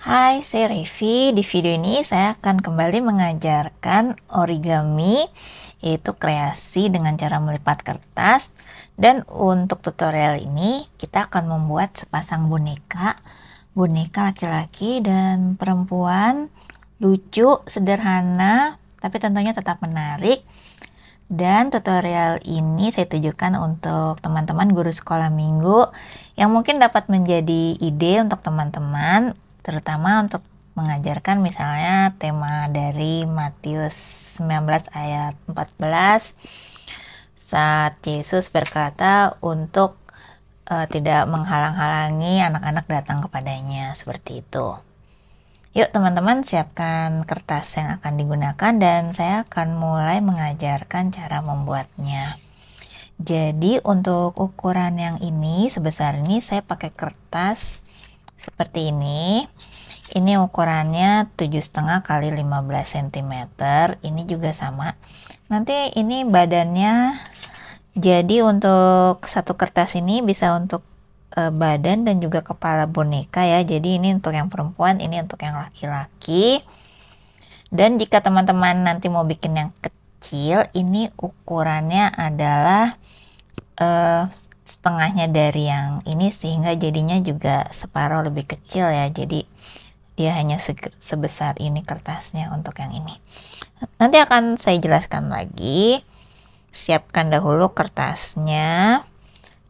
Hai, saya Revi. Di video ini saya akan kembali mengajarkan origami, yaitu kreasi dengan cara melipat kertas. Dan untuk tutorial ini, kita akan membuat sepasang boneka. Boneka laki-laki dan perempuan, lucu, sederhana, tapi tentunya tetap menarik. Dan tutorial ini saya tujukan untuk teman-teman guru sekolah minggu yang mungkin dapat menjadi ide untuk teman-teman terutama untuk mengajarkan misalnya tema dari Matius 19 ayat 14 saat Yesus berkata untuk uh, tidak menghalang-halangi anak-anak datang kepadanya seperti itu. Yuk teman-teman siapkan kertas yang akan digunakan dan saya akan mulai mengajarkan cara membuatnya. Jadi untuk ukuran yang ini sebesar ini saya pakai kertas seperti ini ini ukurannya 7,5 kali 15 cm ini juga sama nanti ini badannya jadi untuk satu kertas ini bisa untuk e, badan dan juga kepala boneka ya jadi ini untuk yang perempuan ini untuk yang laki-laki dan jika teman-teman nanti mau bikin yang kecil ini ukurannya adalah e, setengahnya dari yang ini sehingga jadinya juga separuh lebih kecil ya jadi dia hanya sebesar ini kertasnya untuk yang ini nanti akan saya jelaskan lagi siapkan dahulu kertasnya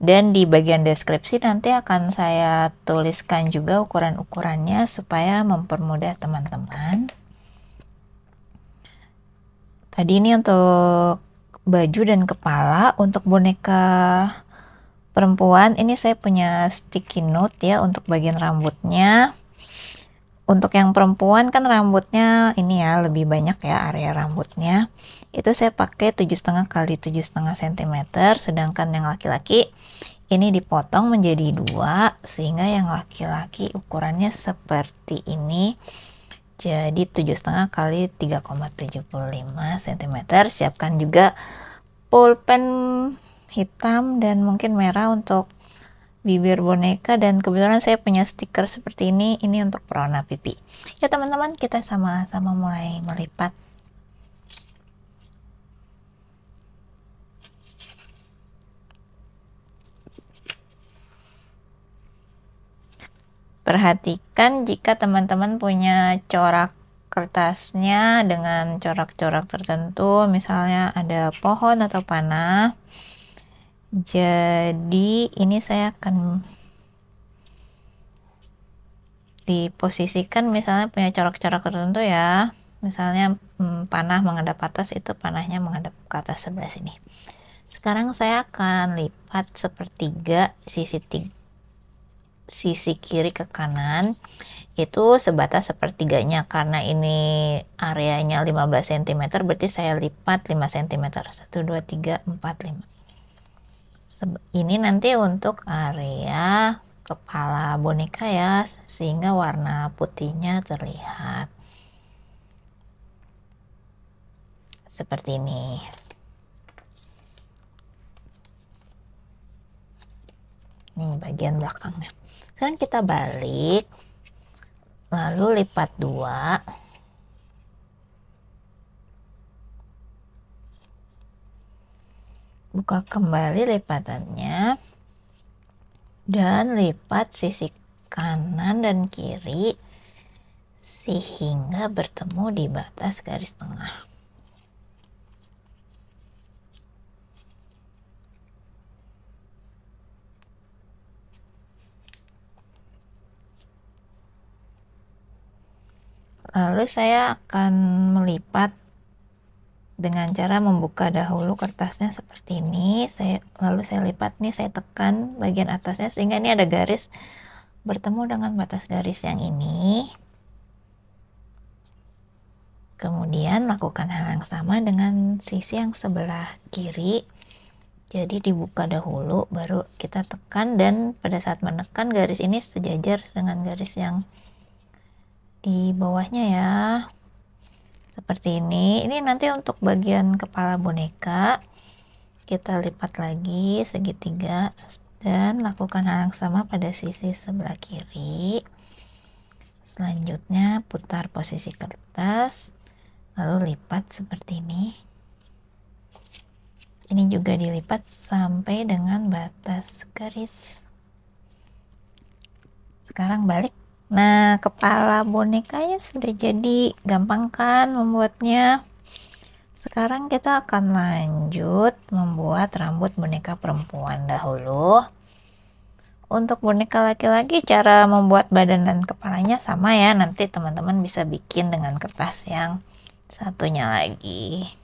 dan di bagian deskripsi nanti akan saya tuliskan juga ukuran-ukurannya supaya mempermudah teman-teman tadi ini untuk baju dan kepala untuk boneka perempuan ini saya punya sticky note ya untuk bagian rambutnya untuk yang perempuan kan rambutnya ini ya lebih banyak ya area rambutnya itu saya pakai tujuh setengah kali tujuh setengah cm sedangkan yang laki-laki ini dipotong menjadi dua sehingga yang laki-laki ukurannya seperti ini jadi tujuh setengah kali 3,75 cm siapkan juga pulpen hitam dan mungkin merah untuk bibir boneka dan kebetulan saya punya stiker seperti ini ini untuk perona pipi ya teman-teman kita sama-sama mulai melipat perhatikan jika teman-teman punya corak kertasnya dengan corak-corak tertentu misalnya ada pohon atau panah jadi ini saya akan diposisikan misalnya punya corak-corak tertentu ya misalnya hmm, panah menghadap atas itu panahnya menghadap ke atas sebelah sini sekarang saya akan lipat sepertiga sisi sisi kiri ke kanan itu sebatas sepertiganya karena ini areanya 15 cm berarti saya lipat 5 cm 1, 2, 3, 4, 5 ini nanti untuk area kepala boneka ya sehingga warna putihnya terlihat seperti ini ini bagian belakangnya sekarang kita balik lalu lipat dua buka kembali lipatannya dan lipat sisi kanan dan kiri sehingga bertemu di batas garis tengah. Lalu saya akan melipat dengan cara membuka dahulu kertasnya seperti ini saya lalu saya lipat nih saya tekan bagian atasnya sehingga ini ada garis bertemu dengan batas garis yang ini kemudian lakukan hal yang sama dengan sisi yang sebelah kiri jadi dibuka dahulu baru kita tekan dan pada saat menekan garis ini sejajar dengan garis yang di bawahnya ya seperti ini ini nanti untuk bagian kepala boneka kita lipat lagi segitiga dan lakukan hal yang sama pada sisi sebelah kiri selanjutnya putar posisi kertas lalu lipat seperti ini ini juga dilipat sampai dengan batas garis sekarang balik Nah, kepala bonekanya sudah jadi. Gampang kan membuatnya? Sekarang kita akan lanjut membuat rambut boneka perempuan dahulu. Untuk boneka laki-laki cara membuat badan dan kepalanya sama ya. Nanti teman-teman bisa bikin dengan kertas yang satunya lagi.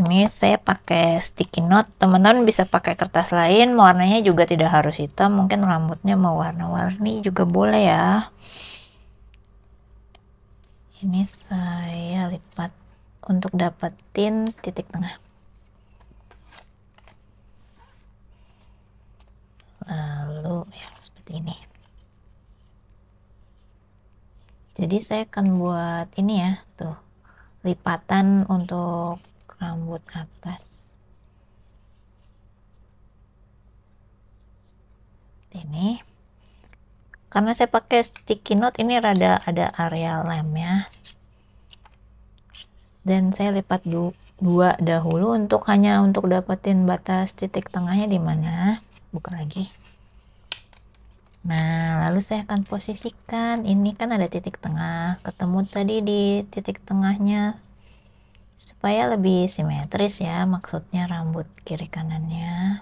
ini saya pakai sticky note teman-teman bisa pakai kertas lain warnanya juga tidak harus hitam mungkin rambutnya mau warna-warni juga boleh ya ini saya lipat untuk dapetin titik tengah lalu ya seperti ini jadi saya akan buat ini ya tuh lipatan untuk rambut atas ini karena saya pakai sticky note ini rada ada area lem ya dan saya lipat du dua dahulu untuk hanya untuk dapetin batas titik tengahnya di mana buka lagi nah lalu saya akan posisikan ini kan ada titik tengah ketemu tadi di titik tengahnya supaya lebih simetris ya maksudnya rambut kiri kanannya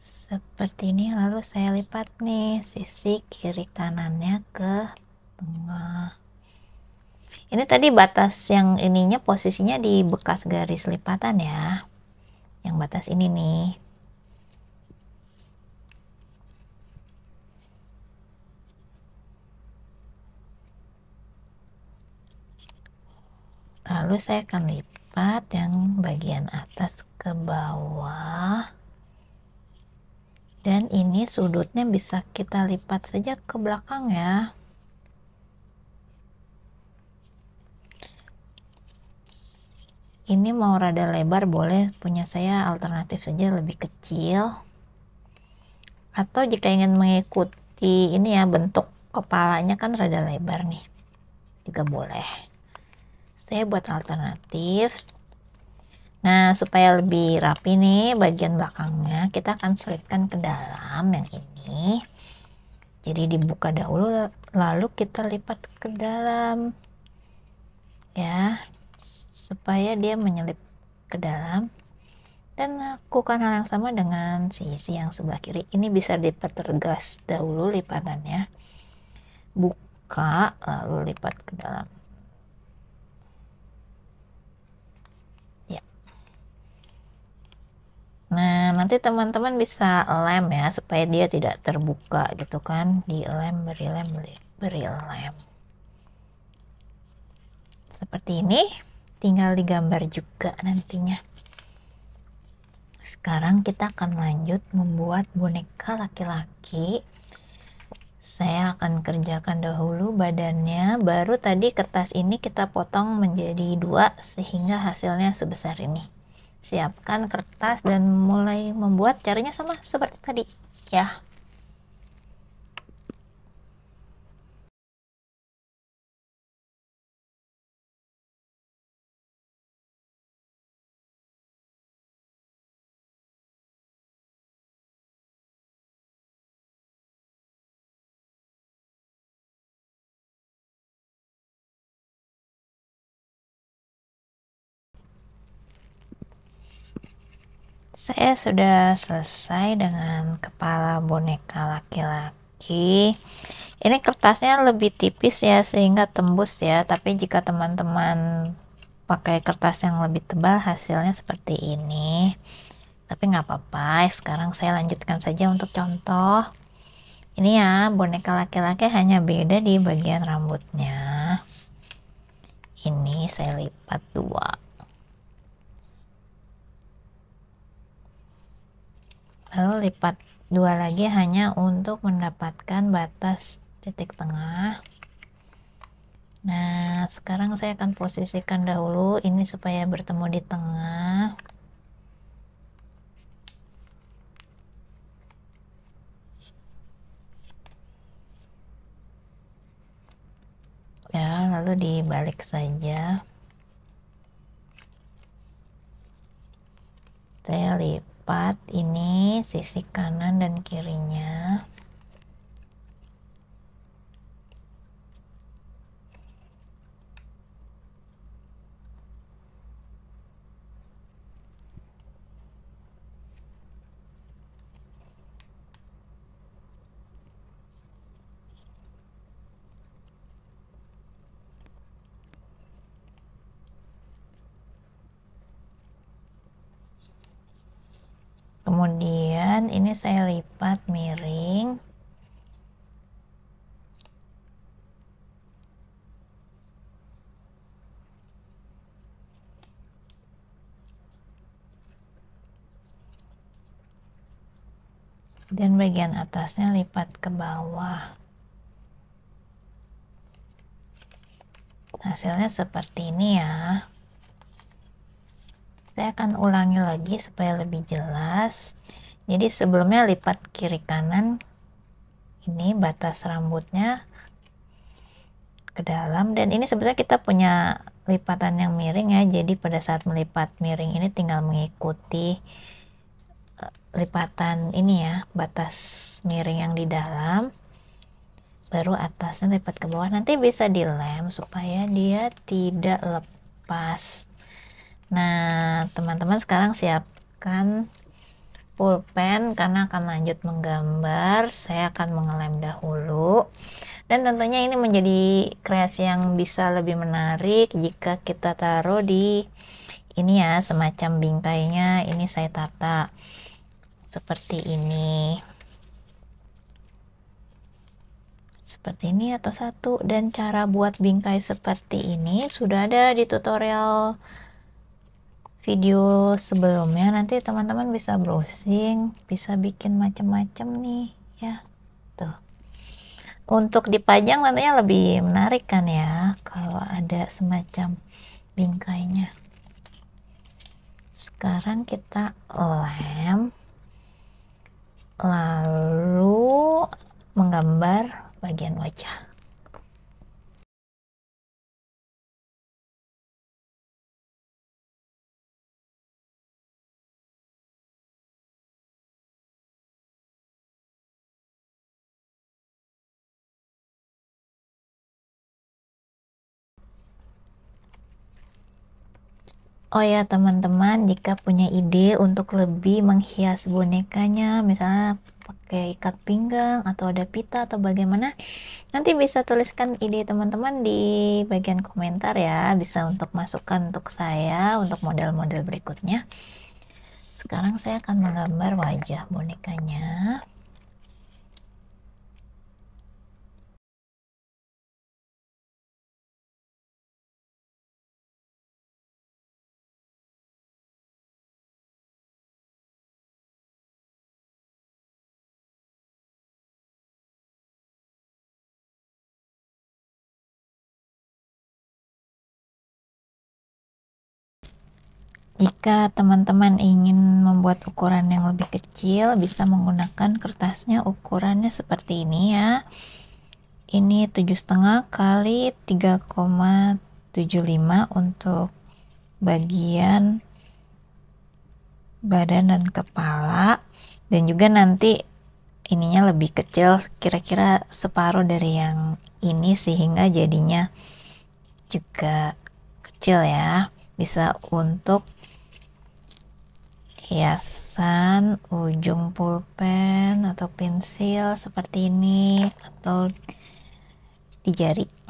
seperti ini lalu saya lipat nih sisi kiri kanannya ke tengah ini tadi batas yang ininya posisinya di bekas garis lipatan ya yang batas ini nih lalu saya akan lipat yang bagian atas ke bawah dan ini sudutnya bisa kita lipat saja ke belakang ya ini mau rada lebar boleh punya saya alternatif saja lebih kecil atau jika ingin mengikuti ini ya bentuk kepalanya kan rada lebar nih juga boleh saya buat alternatif nah supaya lebih rapi nih bagian belakangnya kita akan selipkan ke dalam yang ini jadi dibuka dahulu lalu kita lipat ke dalam ya supaya dia menyelip ke dalam dan lakukan hal yang sama dengan sisi yang sebelah kiri ini bisa lipat dahulu lipatannya buka lalu lipat ke dalam nanti teman-teman bisa lem ya supaya dia tidak terbuka gitu kan di lem beri lem beri, beri lem seperti ini tinggal digambar juga nantinya sekarang kita akan lanjut membuat boneka laki-laki saya akan kerjakan dahulu badannya baru tadi kertas ini kita potong menjadi dua sehingga hasilnya sebesar ini siapkan kertas dan mulai membuat caranya sama seperti tadi ya saya sudah selesai dengan kepala boneka laki-laki ini kertasnya lebih tipis ya sehingga tembus ya tapi jika teman-teman pakai kertas yang lebih tebal hasilnya seperti ini tapi nggak apa-apa sekarang saya lanjutkan saja untuk contoh ini ya boneka laki-laki hanya beda di bagian rambutnya ini saya lipat dua lalu lipat dua lagi hanya untuk mendapatkan batas titik tengah nah sekarang saya akan posisikan dahulu ini supaya bertemu di tengah ya lalu dibalik saja saya lipat 4 ini sisi kanan dan kirinya kemudian ini saya lipat miring dan bagian atasnya lipat ke bawah hasilnya seperti ini ya saya akan ulangi lagi supaya lebih jelas jadi sebelumnya lipat kiri kanan ini batas rambutnya ke dalam dan ini sebetulnya kita punya lipatan yang miring ya jadi pada saat melipat miring ini tinggal mengikuti eh, lipatan ini ya batas miring yang di dalam baru atasnya lipat ke bawah nanti bisa dilem supaya dia tidak lepas nah teman-teman sekarang siapkan pulpen karena akan lanjut menggambar saya akan mengelem dahulu dan tentunya ini menjadi kreasi yang bisa lebih menarik jika kita taruh di ini ya semacam bingkainya ini saya tata seperti ini seperti ini atau satu dan cara buat bingkai seperti ini sudah ada di tutorial video sebelumnya nanti teman-teman bisa browsing bisa bikin macam-macam nih ya tuh untuk dipajang tentunya lebih menarik kan ya kalau ada semacam bingkainya sekarang kita lem lalu menggambar bagian wajah Oh ya teman-teman, jika punya ide untuk lebih menghias bonekanya, misalnya pakai ikat pinggang atau ada pita atau bagaimana, nanti bisa tuliskan ide teman-teman di bagian komentar ya, bisa untuk masukkan untuk saya untuk model-model berikutnya. Sekarang saya akan menggambar wajah bonekanya. Jika teman-teman ingin membuat ukuran yang lebih kecil, bisa menggunakan kertasnya ukurannya seperti ini ya. Ini 7,5 kali 3,75 untuk bagian badan dan kepala dan juga nanti ininya lebih kecil kira-kira separuh dari yang ini sehingga jadinya juga kecil ya bisa untuk hiasan ujung pulpen atau pensil seperti ini atau di jari